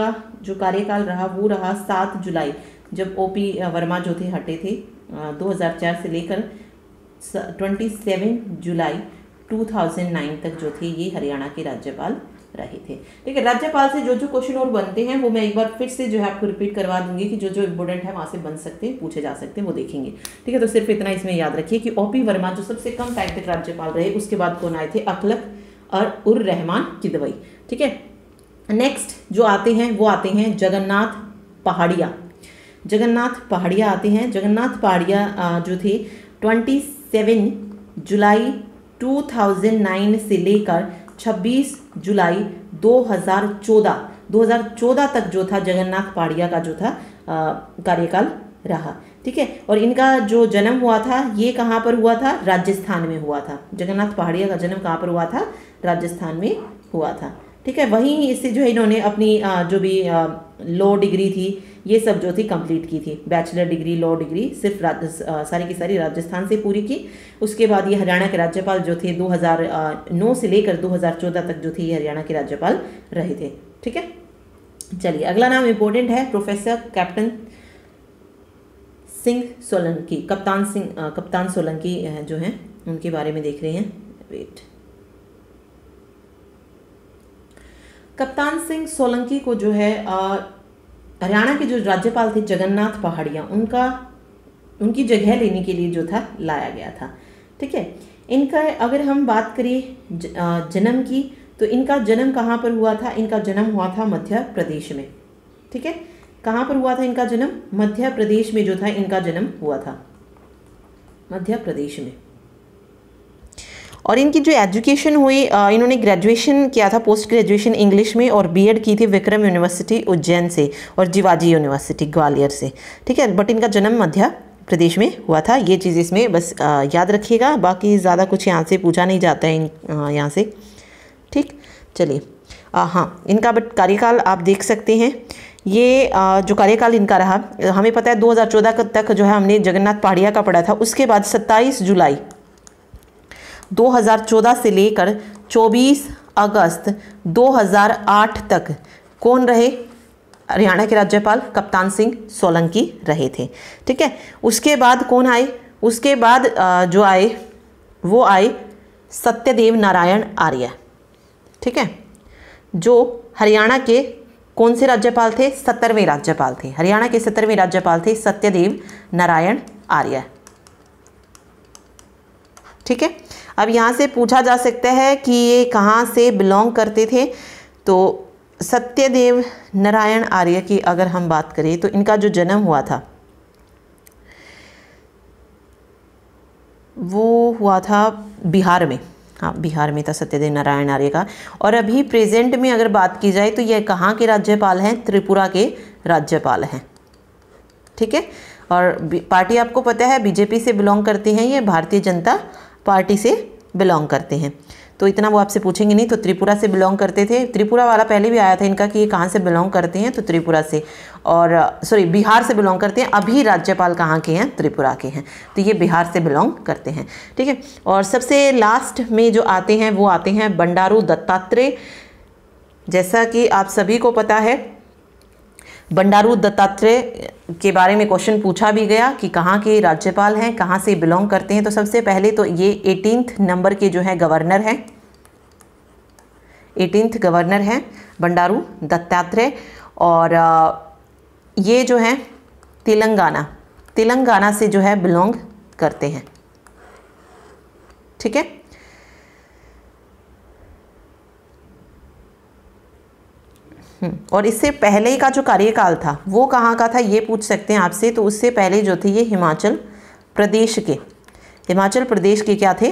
जो कार्यकाल रहा वो रहा सात जुलाई जब ओ पी वर्मा जो थे हटे थे आ, 2004 से लेकर 27 जुलाई 2009 तक जो थे ये हरियाणा के राज्यपाल रहे थे ठीक है राज्यपाल से जो जो क्वेश्चन और बनते हैं वो मैं एक बार फिर से जो है आपको रिपीट करवा दूंगी कि जो जो इम्पोर्टेंट है वहाँ से बन सकते हैं पूछे जा सकते हैं वो देखेंगे ठीक है तो सिर्फ इतना इसमें याद रखिए कि ओपी वर्मा जो सबसे कम टाइम तक राज्यपाल रहे उसके बाद कौन आए थे अखलक और उर रहमान किदवई ठीक है नेक्स्ट जो आते हैं वो आते हैं जगन्नाथ पहाड़िया जगन्नाथ पहाड़िया आते हैं जगन्नाथ पहाड़िया जो थे ट्वेंटी सेवन जुलाई 2009 से लेकर 26 जुलाई 2014 2014 तक जो था जगन्नाथ पाड़िया का जो था कार्यकाल रहा ठीक है और इनका जो जन्म हुआ था ये कहाँ पर हुआ था राजस्थान में हुआ था जगन्नाथ पहाड़िया का जन्म कहाँ पर हुआ था राजस्थान में हुआ था ठीक है वहीं इससे जो है इन्होंने अपनी जो भी लो डिग्री थी ये सब जो थी कंप्लीट की थी बैचलर डिग्री लॉ डिग्री सिर्फ सारी की सारी राजस्थान से पूरी की उसके बाद ये हरियाणा के राज्यपाल जो थे 2009 से लेकर 2014 तक जो थे ये हरियाणा के राज्यपाल रहे थे ठीक है चलिए अगला नाम इम्पोर्टेंट है प्रोफेसर कैप्टन सिंह सोलंकी कप्तान सिंह कप्तान सोलंकी जो हैं उनके बारे में देख रहे हैं वेट कप्तान सिंह सोलंकी को जो है हरियाणा के जो राज्यपाल थे जगन्नाथ पहाड़िया उनका उनकी जगह लेने के लिए जो था लाया गया था ठीक है इनका अगर हम बात करें जन्म की तो इनका जन्म कहाँ पर हुआ था इनका जन्म हुआ था मध्य प्रदेश में ठीक है कहाँ पर हुआ था इनका जन्म मध्य प्रदेश में जो था इनका जन्म हुआ था मध्य प्रदेश में और इनकी जो एजुकेशन हुई इन्होंने ग्रेजुएशन किया था पोस्ट ग्रेजुएशन इंग्लिश में और बीएड की थी विक्रम यूनिवर्सिटी उज्जैन से और जिवाजी यूनिवर्सिटी ग्वालियर से ठीक है बट इनका जन्म मध्य प्रदेश में हुआ था ये चीज़ इसमें बस याद रखिएगा बाकी ज़्यादा कुछ यहाँ से पूछा नहीं जाता है यहाँ से ठीक चलिए हाँ इनका बट कार्यकाल आप देख सकते हैं ये जो कार्यकाल इनका रहा हमें पता है 2014 तक जो है हमने जगन्नाथ पहाड़िया का पढ़ा था उसके बाद 27 जुलाई 2014 से लेकर 24 अगस्त 2008 तक कौन रहे हरियाणा के राज्यपाल कप्तान सिंह सोलंकी रहे थे ठीक है उसके बाद कौन आए उसके बाद जो आए वो आए सत्यदेव नारायण आर्य ठीक है जो हरियाणा के कौन से राज्यपाल थे सत्तरवें राज्यपाल थे हरियाणा के सत्तरवें राज्यपाल थे सत्यदेव नारायण आर्य ठीक है अब यहाँ से पूछा जा सकता है कि ये कहाँ से बिलोंग करते थे तो सत्यदेव नारायण आर्य की अगर हम बात करें तो इनका जो जन्म हुआ था वो हुआ था बिहार में हाँ बिहार में था सत्यदेव नारायण आर्य का और अभी प्रेजेंट में अगर बात की जाए तो यह कहाँ के राज्यपाल हैं त्रिपुरा के राज्यपाल हैं ठीक है और पार्टी आपको पता है बीजेपी से बिलोंग करती हैं ये भारतीय जनता पार्टी से बिलोंग करते हैं तो इतना वो आपसे पूछेंगे नहीं तो त्रिपुरा से बिलोंग करते थे त्रिपुरा वाला पहले भी आया था इनका कि ये कहाँ से बिलोंग करते हैं तो त्रिपुरा से और सॉरी बिहार से बिलोंग करते हैं अभी राज्यपाल कहाँ के हैं त्रिपुरा के हैं तो ये बिहार से बिलोंग करते हैं ठीक है और सबसे लास्ट में जो आते हैं वो आते हैं बंडारू दत्तात्रेय जैसा कि आप सभी को पता है बंडारू दत्तात्रेय के बारे में क्वेश्चन पूछा भी गया कि कहाँ के राज्यपाल हैं कहाँ से बिलोंग करते हैं तो सबसे पहले तो ये एटीनथ नंबर के जो है गवर्नर हैं एटीनथ गवर्नर हैं बंडारू दत्तात्रेय और ये जो है तेलंगाना तेलंगाना से जो है बिलोंग करते हैं ठीक है और इससे पहले का जो कार्यकाल था वो कहाँ का था ये पूछ सकते हैं आपसे तो उससे पहले जो थे ये हिमाचल प्रदेश के हिमाचल प्रदेश के क्या थे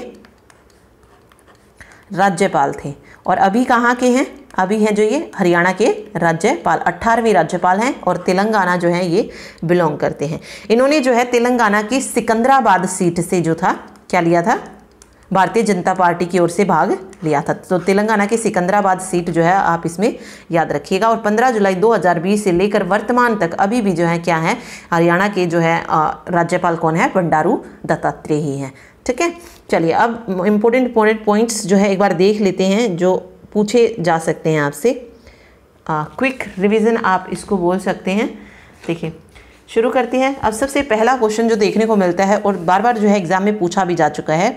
राज्यपाल थे और अभी कहाँ के हैं अभी हैं जो ये हरियाणा के राज्यपाल अट्ठारहवीं राज्यपाल हैं और तेलंगाना जो है ये बिलोंग करते हैं इन्होंने जो है तेलंगाना की सिकंदराबाद सीट से जो था क्या लिया था भारतीय जनता पार्टी की ओर से भाग लिया था तो तेलंगाना की सिकंदराबाद सीट जो है आप इसमें याद रखिएगा और 15 जुलाई 2020 से लेकर वर्तमान तक अभी भी जो है क्या है हरियाणा के जो है राज्यपाल कौन है बंडारू दत्तात्रेय ही हैं ठीक है चलिए अब इम्पोर्टेंट इम्पोर्टेंट पॉइंट्स जो है एक बार देख लेते हैं जो पूछे जा सकते हैं आपसे क्विक रिविज़न आप इसको बोल सकते हैं देखिए शुरू करते हैं अब सबसे पहला क्वेश्चन जो देखने को मिलता है और बार बार जो है एग्ज़ाम में पूछा भी जा चुका है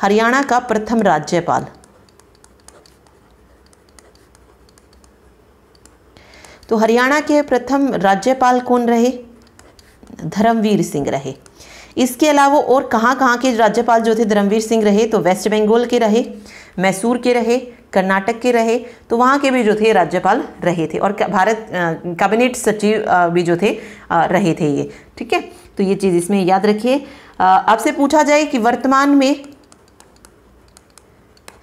हरियाणा का प्रथम राज्यपाल तो हरियाणा के प्रथम राज्यपाल कौन रहे धर्मवीर सिंह रहे इसके अलावा और कहाँ कहाँ के राज्यपाल जो थे धर्मवीर सिंह रहे तो वेस्ट बंगाल के रहे मैसूर के रहे कर्नाटक के रहे तो वहाँ के भी जो थे राज्यपाल रहे थे और भारत कैबिनेट सचिव भी जो थे रहे थे ये ठीक है तो ये चीज़ इसमें याद रखिए आपसे पूछा जाए कि वर्तमान में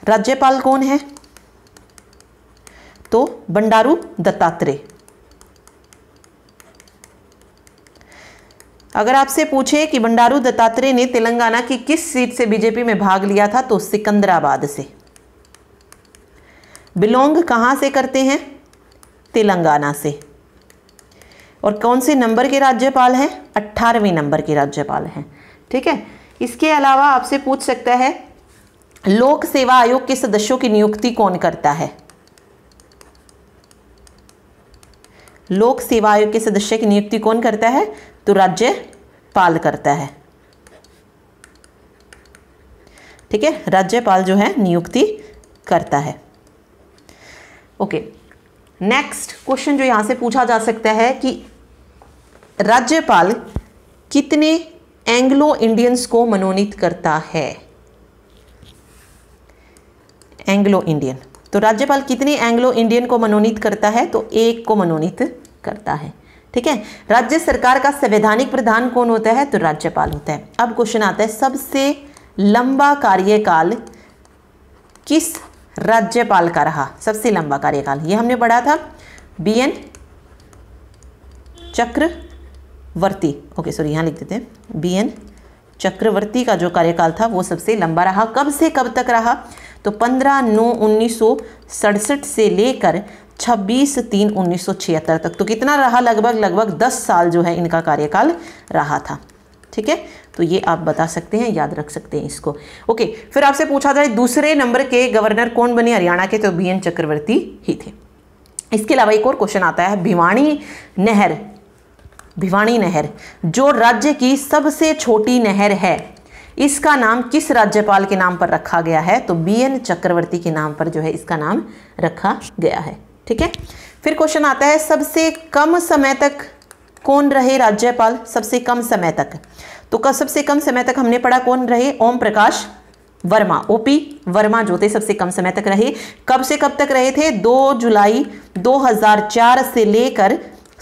राज्यपाल कौन है तो बंडारू दत्तात्रेय अगर आपसे पूछे कि बंडारू दत्तात्रेय ने तेलंगाना की किस सीट से बीजेपी में भाग लिया था तो सिकंदराबाद से बिलोंग कहां से करते हैं तेलंगाना से और कौन से नंबर के राज्यपाल हैं अट्ठारहवें नंबर के राज्यपाल हैं ठीक है इसके अलावा आपसे पूछ सकता है लोक सेवा आयोग के सदस्यों की नियुक्ति कौन करता है लोक सेवा आयोग के सदस्य की नियुक्ति कौन करता है तो राज्यपाल करता है ठीक है राज्यपाल जो है नियुक्ति करता है ओके नेक्स्ट क्वेश्चन जो यहां से पूछा जा सकता है कि राज्यपाल कितने एंग्लो इंडियंस को मनोनीत करता है एंग्लो इंडियन तो राज्यपाल कितने एंग्लो इंडियन को मनोनीत करता है तो एक को मनोनीत करता है ठीक है राज्य सरकार का संवैधानिक प्रधान कौन होता है तो राज्यपाल होता है अब क्वेश्चन आता है सबसे लंबा कार्यकाल किस राज्यपाल का रहा सबसे लंबा कार्यकाल ये हमने पढ़ा था B N Chakravarti okay sorry यहां लिख देते हैं बी एन चक्रवर्ती का जो कार्यकाल था वो सबसे लंबा रहा कब से कब तक रहा तो 15 नौ उन्नीस से लेकर 26 तीन उन्नीस तक तो कितना रहा लगभग लगभग 10 साल जो है इनका कार्यकाल रहा था ठीक है तो ये आप बता सकते हैं याद रख सकते हैं इसको ओके फिर आपसे पूछा जाए दूसरे नंबर के गवर्नर कौन बने हरियाणा के तो बी एन चक्रवर्ती ही थे इसके अलावा एक और क्वेश्चन आता है भिवाणी नहर भिवाणी नहर जो राज्य की सबसे छोटी नहर है इसका नाम किस राज्यपाल के नाम पर रखा गया है तो बी एन चक्रवर्ती के नाम पर जो है इसका नाम रखा गया है ठीक है फिर क्वेश्चन आता है सबसे कम समय तक कौन रहे राज्यपाल सबसे कम समय तक तो कब सबसे कम समय तक हमने पढ़ा कौन रहे ओम प्रकाश वर्मा ओपी वर्मा जो थे सबसे कम समय तक रहे कब से कब तक रहे थे 2 जुलाई 2004 से लेकर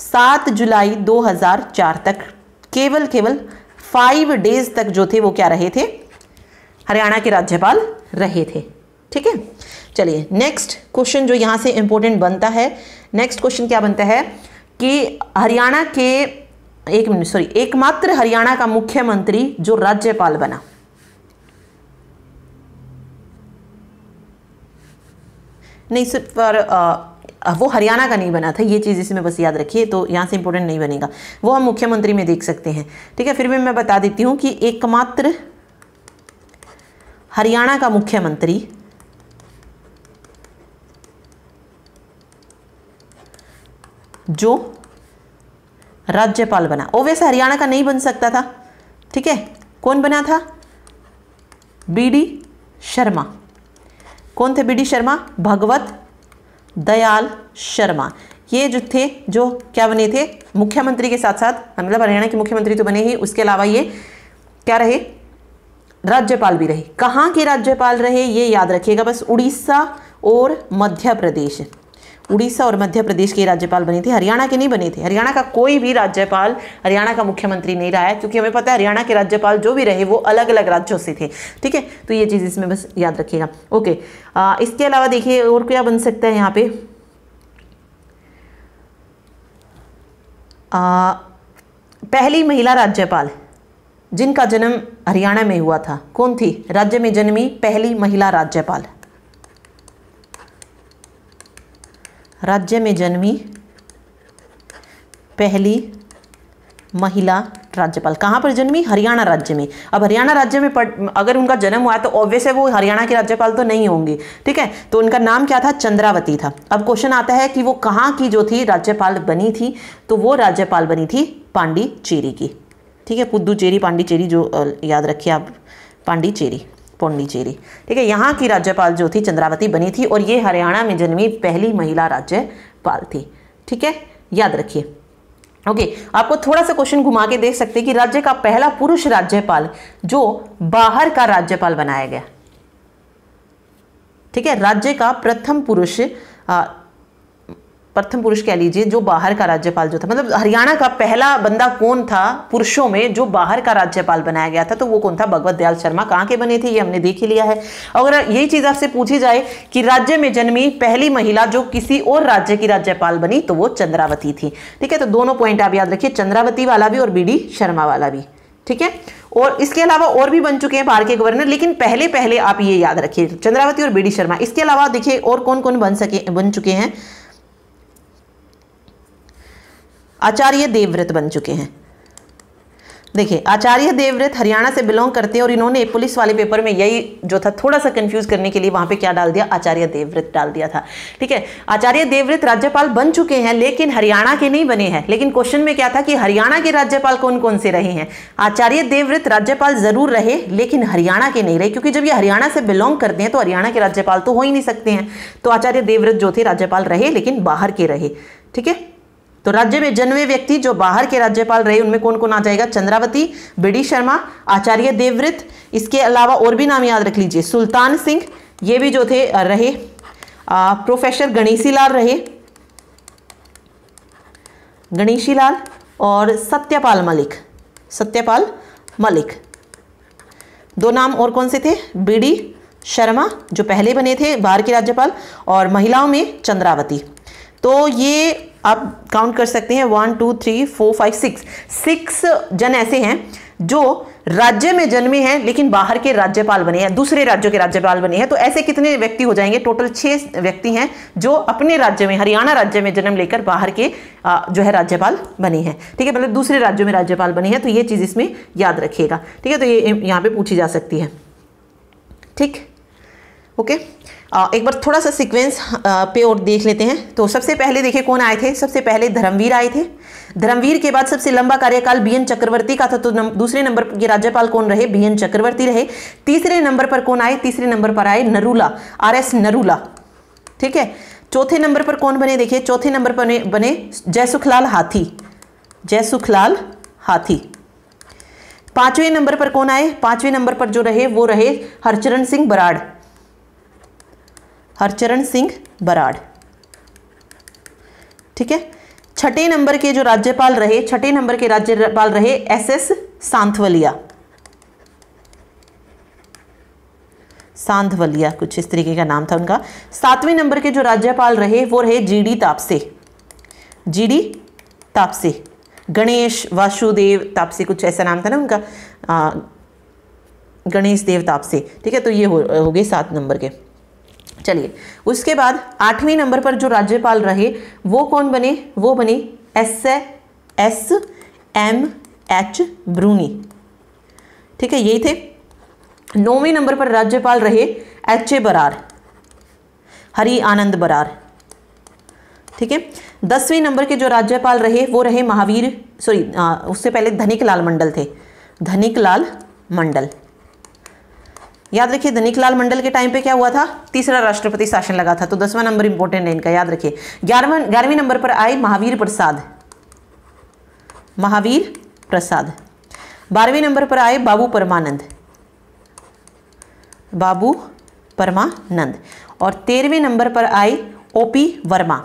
7 जुलाई 2004 तक केवल केवल फाइव डेज तक जो थे वो क्या रहे थे हरियाणा के राज्यपाल रहे थे ठीक है चलिए नेक्स्ट क्वेश्चन जो यहां से इंपॉर्टेंट बनता है नेक्स्ट क्वेश्चन क्या बनता है कि हरियाणा के एक मिनट सॉरी एकमात्र हरियाणा का मुख्यमंत्री जो राज्यपाल बना नहीं सिर्फ वो हरियाणा का नहीं बना था ये चीज़ इसमें बस याद रखिए तो यहाँ से इंपॉर्टेंट नहीं बनेगा वो हम मुख्यमंत्री में देख सकते हैं ठीक है फिर भी मैं बता देती हूँ कि एकमात्र हरियाणा का मुख्यमंत्री जो राज्यपाल बना ओ वैसे हरियाणा का नहीं बन सकता था ठीक है कौन बना था बीडी शर्मा कौन थे बीडी शर्मा भगवत दयाल शर्मा ये जो थे जो क्या बने थे मुख्यमंत्री के साथ साथ मतलब हरियाणा के मुख्यमंत्री तो बने ही उसके अलावा ये क्या रहे राज्यपाल भी रहे कहाँ के राज्यपाल रहे ये याद रखिएगा बस उड़ीसा और मध्य प्रदेश उड़ीसा और मध्य प्रदेश के राज्यपाल बने थे हरियाणा के नहीं बने थे हरियाणा का कोई भी राज्यपाल हरियाणा का मुख्यमंत्री नहीं रहा है क्योंकि हमें पता है हरियाणा के राज्यपाल जो भी रहे वो अलग अलग राज्यों से थे ठीक है तो ये चीज़ इसमें बस याद रखिएगा ओके आ, इसके अलावा देखिए और क्या बन सकता है यहाँ पे आ, पहली महिला राज्यपाल जिनका जन्म हरियाणा में हुआ था कौन थी राज्य में जन्मी पहली महिला राज्यपाल राज्य में जन्मी पहली महिला राज्यपाल कहाँ पर जन्मी हरियाणा राज्य में अब हरियाणा राज्य में पढ़ अगर उनका जन्म हुआ तो ऑब्वियस है वो हरियाणा के राज्यपाल तो नहीं होंगे ठीक है तो उनका नाम क्या था चंद्रावती था अब क्वेश्चन आता है कि वो कहाँ की जो थी राज्यपाल बनी थी तो वो राज्यपाल बनी थी पांडिचेरी की ठीक है पुद्दुचेरी पांडिचेरी जो याद रखिए आप पांडिचेरी पौंडीचेरी ठीक है यहाँ की राज्यपाल जो थी चंद्रावती बनी थी और ये हरियाणा में जन्मी पहली महिला राज्यपाल थी ठीक है याद रखिए ओके आपको थोड़ा सा क्वेश्चन घुमा के देख सकते हैं कि राज्य का पहला पुरुष राज्यपाल जो बाहर का राज्यपाल बनाया गया ठीक है राज्य का प्रथम पुरुष प्रथम पुरुष कह लीजिए जो बाहर का राज्यपाल जो था मतलब हरियाणा का पहला बंदा कौन था पुरुषों में जो बाहर का राज्यपाल बनाया गया था तो वो कौन था भगवत दयाल शर्मा कहाँ के बने थे ये हमने देख ही लिया है अगर यही चीज़ आपसे पूछी जाए कि राज्य में जन्मी पहली महिला जो किसी और राज्य की राज्यपाल बनी तो वो चंद्रावती थी ठीक है तो दोनों पॉइंट आप याद रखिए चंद्रावती वाला भी और बी शर्मा वाला भी ठीक है और इसके अलावा और भी बन चुके हैं बाहर के गवर्नर लेकिन पहले पहले आप ये याद रखिए चंद्रावती और बी शर्मा इसके अलावा देखिए और कौन कौन बन सके बन चुके हैं आचार्य देवव्रत बन चुके हैं देखिए आचार्य देवव्रत हरियाणा से बिलोंग करते हैं और इन्होंने पुलिस वाले पेपर में यही जो था थोड़ा सा कंफ्यूज करने के लिए वहां पे क्या डाल दिया आचार्य देवव्रत डाल दिया था ठीक है आचार्य देवव्रत राज्यपाल बन चुके हैं लेकिन हरियाणा के नहीं बने हैं लेकिन क्वेश्चन में क्या था कि हरियाणा के राज्यपाल कौन कौन से रहे हैं आचार्य देवव्रत राज्यपाल जरूर रहे लेकिन हरियाणा के नहीं रहे क्योंकि जब ये हरियाणा से बिलोंग करते हैं तो हरियाणा के राज्यपाल तो हो ही नहीं सकते हैं तो आचार्य देवव्रत जो थे राज्यपाल रहे लेकिन बाहर के रहे ठीक है तो राज्य में जन्मे व्यक्ति जो बाहर के राज्यपाल रहे उनमें कौन कौन आ जाएगा चंद्रावती बी शर्मा आचार्य देवव्रत इसके अलावा और भी नाम याद रख लीजिए सुल्तान सिंह ये भी जो थे रहे आ, प्रोफेसर गणेशी लाल रहे गणेशी लाल और सत्यपाल मलिक सत्यपाल मलिक दो नाम और कौन से थे बीडी शर्मा जो पहले बने थे बाहर के राज्यपाल और महिलाओं में चंद्रावती तो ये आप काउंट कर सकते हैं one two three four five six six जन ऐसे हैं जो राज्य में जन्मे हैं लेकिन बाहर के राज्यपाल बने हैं दूसरे राज्यों के राज्यपाल बने हैं तो ऐसे कितने व्यक्ति हो जाएंगे टोटल छह व्यक्ति हैं जो अपने राज्य में हरियाणा राज्य में जन्म लेकर बाहर के जो है राज्यपाल बने हैं ठीक है मतलब दूसरे राज्यों में राज्यपाल बने हैं तो ये चीज़ इसमें याद रखिएगा ठीक है तो ये यहाँ पर पूछी जा सकती है ठीक ओके एक बार थोड़ा सा सीक्वेंस पे और देख लेते हैं तो सबसे पहले देखिए कौन आए थे सबसे पहले धर्मवीर आए थे धर्मवीर के बाद सबसे लंबा कार्यकाल बी एन चक्रवर्ती का था तो नम, दूसरे नंबर के राज्यपाल कौन रहे बी एन चक्रवर्ती रहे तीसरे नंबर पर कौन आए तीसरे नंबर पर आए नरूला आर एस नरूला ठीक है चौथे नंबर पर कौन बने देखिए चौथे नंबर पर बने जयसुखलाल हाथी जयसुखलाल हाथी पांचवें नंबर पर कौन आए पांचवें नंबर पर जो रहे वो रहे हरचरण सिंह बराड़ हरचरण सिंह बराड़ ठीक है छठे नंबर के जो राज्यपाल रहे छठे नंबर के राज्यपाल रहे एस एस सांथवलिया सांधवलिया कुछ इस तरीके का नाम था उनका सातवें नंबर के जो राज्यपाल रहे वो रहे जीडी तापसे जीडी तापसे गणेश वासुदेव तापसे कुछ ऐसा नाम था ना उनका गणेश देव तापसे ठीक है तो ये हो, हो गए सात नंबर के चलिए उसके बाद आठवीं नंबर पर जो राज्यपाल रहे वो कौन बने वो बने S S M H Burney ठीक है यही थे नौवें नंबर पर राज्यपाल रहे एच ए बरार हरि आनंद बरार ठीक है दसवें नंबर के जो राज्यपाल रहे वो रहे महावीर सॉरी उससे पहले धनिक लाल मंडल थे धनिक लाल मंडल याद रखिए लाल मंडल के टाइम पे क्या हुआ था तीसरा राष्ट्रपति शासन लगा था तो दसवां नंबर इंपोर्टेंट है इनका याद रखिए ग्यारहवा ग्यारहवीं नंबर पर आए महावीर प्रसाद महावीर प्रसाद बारहवीं नंबर पर आए बाबू परमानंद बाबू परमानंद और तेरहवें नंबर पर आए ओपी वर्मा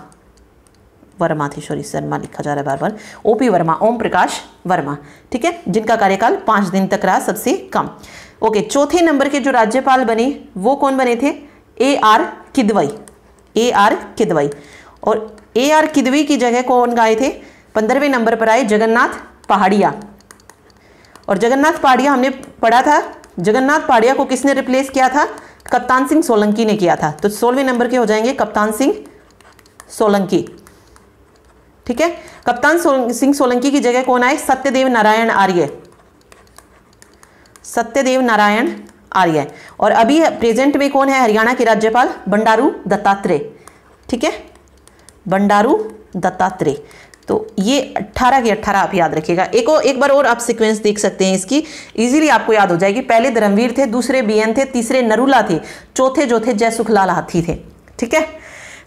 वर्मा थी सॉरी शर्मा लिखा जा रहा है बार बार ओपी वर्मा ओम प्रकाश वर्मा ठीक है जिनका कार्यकाल पांच दिन तक रहा सबसे कम ओके चौथे नंबर के जो राज्यपाल बने वो कौन बने थे A R Kidwai A R Kidwai और ए आर किदवी की जगह कौन गए थे पंद्रहवें नंबर पर आए जगन्नाथ पहाड़िया और जगन्नाथ पहाड़िया हमने पढ़ा था जगन्नाथ पहाड़िया को किसने रिप्लेस किया था कप्तान सिंह सोलंकी ने किया था तो सोलहवें नंबर के हो जाएंगे कप्तान सिंह सोलंकी ठीक है कप्तान सोल, सिंह सोलंकी की जगह कौन आए सत्यदेव नारायण आर्य सत्यदेव नारायण आर्य और अभी प्रेजेंट में कौन है हरियाणा के राज्यपाल बंडारू दत्तात्रेय ठीक है बंडारू दत्तात्रेय तो ये 18 के 18 आप याद रखिएगा एक और एक बार और आप सीक्वेंस देख सकते हैं इसकी इजीली आपको याद हो जाएगी पहले धर्मवीर थे दूसरे बीएन थे तीसरे नरूला थे चौथे जो थे जयसुखलाल हाथी थे ठीक है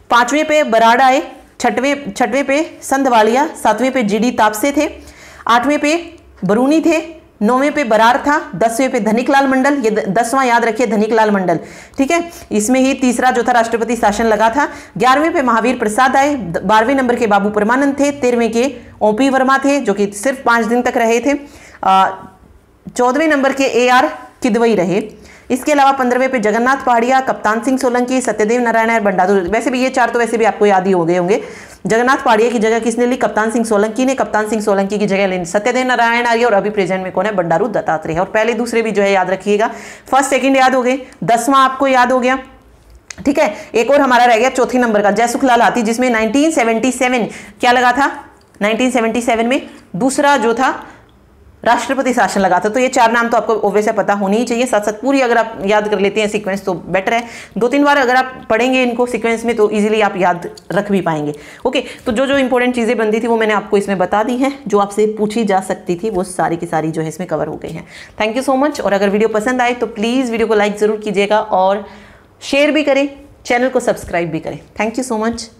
पांचवें पे बराड आए छठवें छठवें पे संधवालिया सातवें पे जीडी तापसे थे आठवें पे बरूनी थे नौवें पे बरार था दसवें पे धनिकलाल मंडल ये दसवां याद रखिए धनिकलाल मंडल ठीक है इसमें ही तीसरा जो था राष्ट्रपति शासन लगा था ग्यारहवें पे महावीर प्रसाद आए बारहवें नंबर के बाबू परमानंद थे तेरहवें के ओपी वर्मा थे जो कि सिर्फ पांच दिन तक रहे थे चौदहवें नंबर के ए आर किदवई रहे इसके अलावा पंद्रहवें पे जगन्नाथ पहाड़िया कप्तान सिंह सोलंकी सत्यदेव नारायण और बंडादुर वैसे भी ये चार तो वैसे भी आपको याद ही हो गए होंगे जगन्नाथ पाड़िया की जगह किसने ली कप्तान सिंह सोलंकी ने कप्तान सिंह सोलंकी की जगह लेनी सत्यदेव नारायण आर्य और अभी प्रेजेंट में कौन है बंडारू दत्तात्रेय और पहले दूसरे भी जो है याद रखिएगा फर्स्ट सेकेंड याद हो गए दसवां आपको याद हो गया ठीक है एक और हमारा रह गया चौथी नंबर का लाल आती जिसमें नाइनटीन क्या लगा था 1977 में दूसरा जो था राष्ट्रपति शासन लगा था तो ये चार नाम तो आपको ओबियस पता होनी ही चाहिए साथ साथ पूरी अगर आप याद कर लेते हैं सीक्वेंस तो बेटर है दो तीन बार अगर आप पढ़ेंगे इनको सीक्वेंस में तो इजीली आप याद रख भी पाएंगे ओके तो जो जो इंपॉर्टेंट चीज़ें बनती थी वो मैंने आपको इसमें बता दी हैं जो आपसे पूछी जा सकती थी वो सारी की सारी जो है इसमें कवर हो गई हैं थैंक यू सो मच और अगर वीडियो पसंद आए तो प्लीज़ वीडियो को लाइक ज़रूर कीजिएगा और शेयर भी करें चैनल को सब्सक्राइब भी करें थैंक यू सो मच